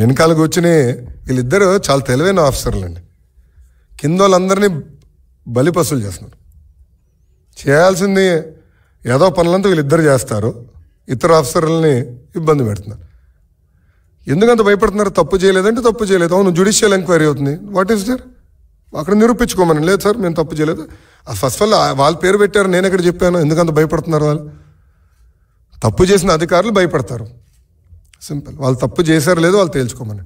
వెనకాల కూర్చుని వీళ్ళిద్దరూ చాలా తెలివైన ఆఫీసర్లండి కింద వాళ్ళందరినీ బలిపసులు చేస్తున్నారు చేయాల్సింది ఏదో పనులంతా వీళ్ళిద్దరు చేస్తారు ఇతర ఆఫీసర్లని ఇబ్బంది పెడుతున్నారు ఎందుకంత భయపడుతున్నారు తప్పు చేయలేదంటే తప్పు చేయలేదు అవును జుడిషియల్ ఎంక్వైరీ అవుతుంది వాట్ ఈస్ దేర్ అక్కడ నిరూపించుకోమని లేదు సార్ మేము తప్పు చేయలేదు ఫస్ట్ ఆఫ్ ఆల్ వాళ్ళ పేరు పెట్టారు నేను ఎక్కడ చెప్పాను ఎందుకంత భయపడుతున్నారు వాళ్ళు తప్పు చేసిన అధికారులు భయపడతారు సింపుల్ వాళ్ళు తప్పు చేశారు లేదు వాళ్ళు తేల్చుకోమని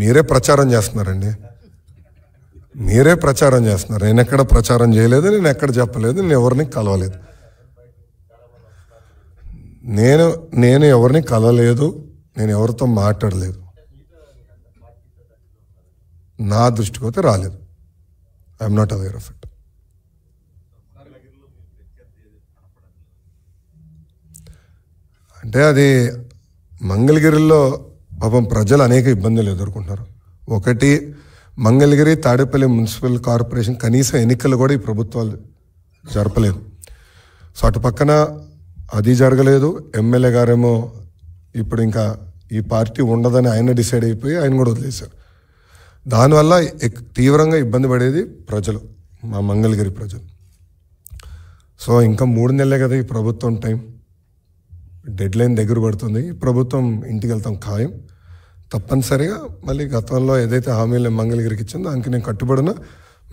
మీరే ప్రచారం చేస్తున్నారండి మీరే ప్రచారం చేస్తున్నారు నేను ఎక్కడ ప్రచారం చేయలేదు నేను ఎక్కడ చెప్పలేదు నేను ఎవరిని కలవలేదు నేను నేను ఎవరిని కలవలేదు నేను ఎవరితో మాట్లాడలేదు నా దృష్టికి రాలేదు I'm not aware of it అంటే అది మంగళగిరిలో పాపం ప్రజలు అనేక ఇబ్బందులు ఎదుర్కొంటున్నారు ఒకటి మంగళగిరి తాడేపల్లి మున్సిపల్ కార్పొరేషన్ కనీసం ఎన్నికలు కూడా ఈ ప్రభుత్వాలు జరపలేదు సో అటు పక్కన అది జరగలేదు ఎమ్మెల్యే గారేమో ఇప్పుడు ఇంకా ఈ పార్టీ ఉండదని ఆయన డిసైడ్ అయిపోయి ఆయన కూడా వదిలేశారు దానివల్ల తీవ్రంగా ఇబ్బంది పడేది ప్రజలు మా మంగళగిరి ప్రజలు సో ఇంకా మూడు నెలలే కదా ఈ ప్రభుత్వం టైం డెడ్ లైన్ దగ్గర పడుతుంది ప్రభుత్వం ఇంటికి వెళ్తాం ఖాయం తప్పనిసరిగా మళ్ళీ గతంలో ఏదైతే హామీలు మంగళగిరికి ఇచ్చిందో దానికి నేను కట్టుబడిన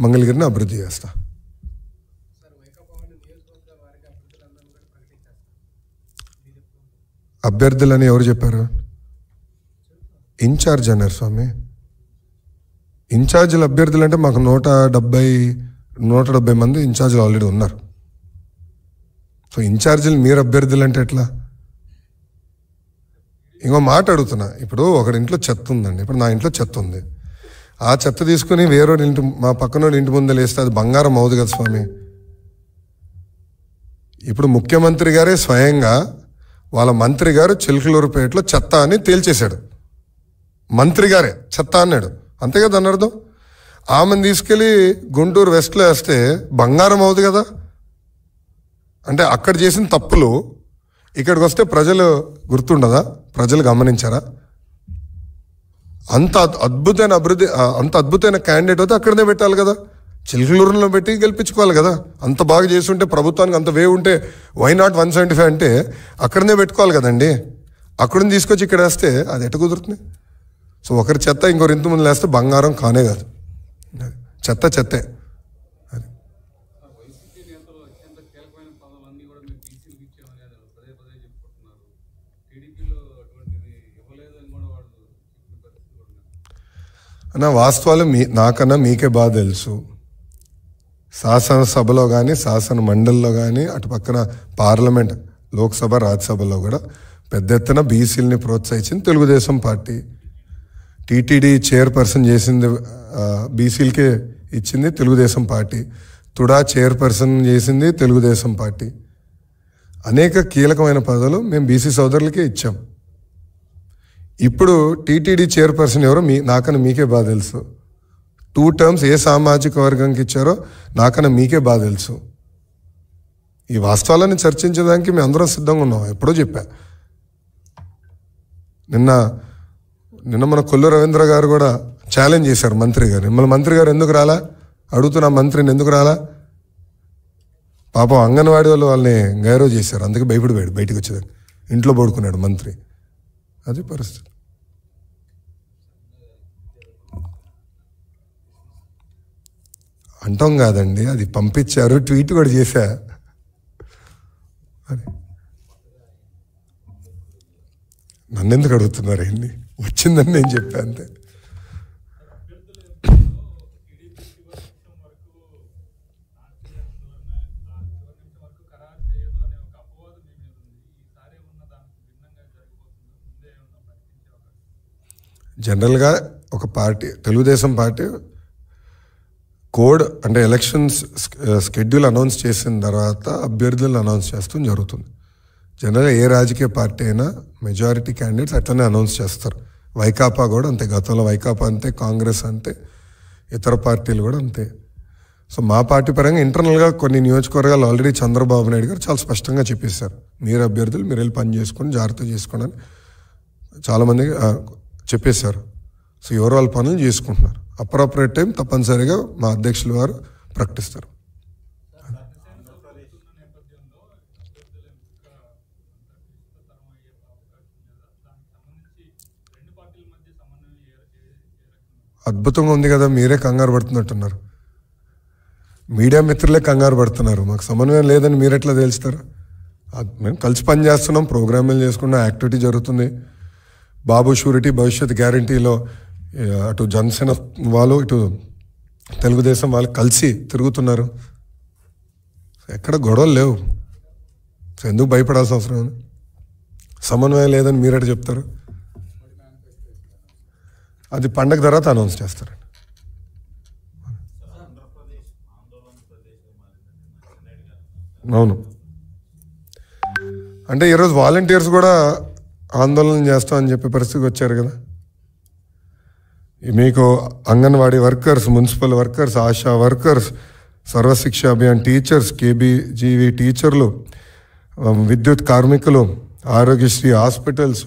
మంగళగిరిని అభివృద్ధి చేస్తా అభ్యర్థులని ఎవరు చెప్పారు ఇన్ఛార్జ్ అన్నారు స్వామి ఇన్ఛార్జీల అభ్యర్థులు అంటే మాకు నూట డెబ్బై నూట డెబ్బై మంది ఇన్ఛార్జీలు ఆల్రెడీ ఉన్నారు సో ఇన్ఛార్జీలు మీరు అభ్యర్థులు అంటే ఎట్లా ఇంకో మాట అడుగుతున్నా ఇప్పుడు ఒకడి ఇంట్లో చెత్త ఉందండి ఇప్పుడు నా ఇంట్లో చెత్త ఉంది ఆ చెత్త తీసుకుని వేరే ఇంటి మా పక్కన ఇంటి ముందు లేస్తే అది బంగారం అవుదు కదా స్వామి ఇప్పుడు ముఖ్యమంత్రి గారే స్వయంగా వాళ్ళ మంత్రి గారు చిలకలూరుపేటలో చెత్త అని తేల్చేశాడు మంత్రి గారే చెత్త అన్నాడు అంతే కదా అన్నర్థం ఆమెను తీసుకెళ్ళి గుంటూరు వెస్ట్లో వేస్తే బంగారం అవుదు కదా అంటే అక్కడ చేసిన తప్పులు ఇక్కడికి వస్తే ప్రజలు గుర్తుండదా ప్రజలు గమనించారా అంత అద్భుతమైన అభివృద్ధి అంత అద్భుతమైన క్యాండిడేట్ అయితే అక్కడనే పెట్టాలి కదా చిల్లూరులో పెట్టి గెలిపించుకోవాలి కదా అంత బాగా చేస్తుంటే ప్రభుత్వానికి అంత వే ఉంటే why not one seventy five అంటే అక్కడనే పెట్టుకోవాలి కదండి అక్కడిని తీసుకొచ్చి ఇక్కడ వేస్తే అది ఎట కుదురుతుంది సో ఒకరి చెత్త ఇంకొకరి ఇంతకుముందు లేస్తే వేస్తే బంగారం కానే కాదు చెత్త చెత్తే అన్న వాస్తవాలు మీ నాకన్నా మీకే బాగా తెలుసు శాసనసభలో కానీ శాసన మండలిలో కానీ అటు పక్కన పార్లమెంట్ లోక్సభ రాజ్యసభలో కూడా పెద్ద ఎత్తున బీసీలని ప్రోత్సహించింది తెలుగుదేశం పార్టీ టీటీడీ చైర్పర్సన్ చేసింది బీసీలకే ఇచ్చింది తెలుగుదేశం పార్టీ తుడా చైర్పర్సన్ చేసింది తెలుగుదేశం పార్టీ అనేక కీలకమైన పదవులు మేము బీసీ సోదరులకే ఇచ్చాం ఇప్పుడు టీటీడీ చైర్పర్సన్ ఎవరో మీ నాకన్నా మీకే బాగా తెలుసు టూ టర్మ్స్ ఏ సామాజిక వర్గంకి ఇచ్చారో నాకన్నా మీకే బాగా తెలుసు ఈ వాస్తవాలను చర్చించడానికి మేము అందరం సిద్ధంగా ఉన్నాం ఎప్పుడో చెప్పా నిన్న నిన్న మన కొల్లు రవీంద్ర గారు కూడా ఛాలెంజ్ చేశారు మంత్రి గారు మిమ్మల్ని మంత్రి గారు ఎందుకు రాలా అడుగుతున్నా మంత్రిని ఎందుకు రాలా పాపం అంగన్వాడీ వాళ్ళు వాళ్ళని గైరవ్ చేశారు అందుకే భయపడిపోయాడు బయటకు వచ్చేదాన్ని ఇంట్లో పడుకున్నాడు మంత్రి అది పరిస్థితి అంటాం కాదండి అది పంపించారు ట్వీట్ కూడా చేశా అది నన్ను ఎందుకు అడుగుతున్నారు ఏంటి వచ్చిందని నేను చెప్పాను అంతే జనరల్గా ఒక పార్టీ తెలుగుదేశం పార్టీ కోడ్ అంటే ఎలక్షన్స్ షెడ్యూల్ అనౌన్స్ చేసిన తర్వాత అభ్యర్థులను అనౌన్స్ చేస్తూ జరుగుతుంది జనరల్గా ఏ రాజకీయ పార్టీ అయినా మెజారిటీ క్యాండిడేట్స్ అట్లనే అనౌన్స్ చేస్తారు వైకాపా కూడా అంతే గతంలో వైకాపా అంతే కాంగ్రెస్ అంతే ఇతర పార్టీలు కూడా అంతే సో మా పార్టీ పరంగా ఇంటర్నల్గా కొన్ని నియోజకవర్గాలు ఆల్రెడీ చంద్రబాబు నాయుడు గారు చాలా స్పష్టంగా చెప్పేశారు మీరు అభ్యర్థులు మీరు వెళ్ళి పని చేసుకొని జాగ్రత్త చేసుకోండి చాలామంది చెప్పేశారు సో ఎవరు వాళ్ళ పనులు చేసుకుంటున్నారు అప్రాపరేట్ టైం తప్పనిసరిగా మా అధ్యక్షులు వారు ప్రకటిస్తారు అద్భుతంగా ఉంది కదా మీరే కంగారు పడుతున్నట్టున్నారు మీడియా మిత్రులే కంగారు పడుతున్నారు మాకు సమన్వయం లేదని మీరు ఎట్లా తెలుస్తారు మేము కలిసి పని చేస్తున్నాం ప్రోగ్రామింగ్ చేసుకున్నాం యాక్టివిటీ జరుగుతుంది బాబు షూరిటీ భవిష్యత్ గ్యారంటీలో అటు జనసేన వాళ్ళు ఇటు తెలుగుదేశం వాళ్ళు కలిసి తిరుగుతున్నారు ఎక్కడ గొడవలు లేవు ఎందుకు భయపడాల్సిన అవసరం సమన్వయం లేదని మీరట చెప్తారు అది పండగ తర్వాత అనౌన్స్ చేస్తారండి అవును అంటే ఈరోజు వాలంటీర్స్ కూడా ఆందోళన చేస్తాం అని చెప్పే పరిస్థితికి వచ్చారు కదా మీకు anganwadi workers municipal workers ASHA workers Sarva Shiksha Abhiyan teachers KBGV టీచర్లు విద్యుత్ కార్మికులు ఆరోగ్యశ్రీ హాస్పిటల్స్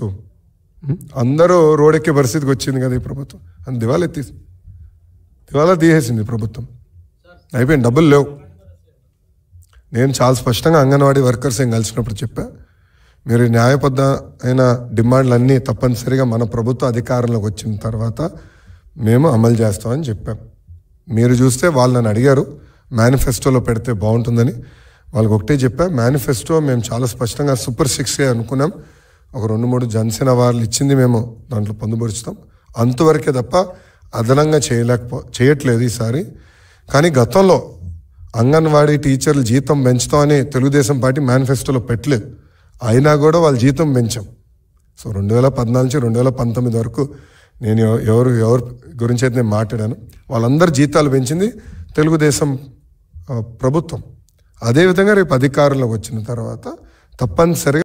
అందరూ రోడెక్కే పరిస్థితికి వచ్చింది కదా ఈ ప్రభుత్వం అని దివాలా ఎత్తి దివాలా తీసేసింది ప్రభుత్వం అయిపోయింది డబ్బులు లేవు నేను చాలా స్పష్టంగా అంగన్వాడీ వర్కర్స్ ఏం కలిసినప్పుడు చెప్పా మీరు న్యాయబద్ధ అయిన డిమాండ్లన్నీ తప్పనిసరిగా మన ప్రభుత్వ అధికారంలోకి వచ్చిన తర్వాత మేము అమలు చేస్తామని చెప్పాం మీరు చూస్తే వాళ్ళు నన్ను అడిగారు మేనిఫెస్టోలో పెడితే బాగుంటుందని వాళ్ళకి ఒకటే చెప్పాం మేనిఫెస్టో మేము చాలా స్పష్టంగా సూపర్ సిక్స్ అనుకున్నాం ఒక రెండు మూడు జనసేన వార్లు ఇచ్చింది మేము దాంట్లో పొందుపరుచుతాం అంతవరకే తప్ప అదనంగా చేయలేకపో చేయట్లేదు ఈసారి కానీ గతంలో అంగన్వాడీ టీచర్లు జీతం పెంచుతామని తెలుగుదేశం పార్టీ మేనిఫెస్టోలో పెట్టలేదు అయినా కూడా వాళ్ళ జీతం మించం సో రెండు వేల పద్నాలుగు నుంచి రెండు వేల పంతొమ్మిది వరకు నేను ఎవరు ఎవరి గురించి అయితే నేను మాట్లాడాను వాళ్ళందరి జీతాలు పెంచింది తెలుగుదేశం ప్రభుత్వం అదేవిధంగా రేపు అధికారంలోకి వచ్చిన తర్వాత తప్పనిసరిగా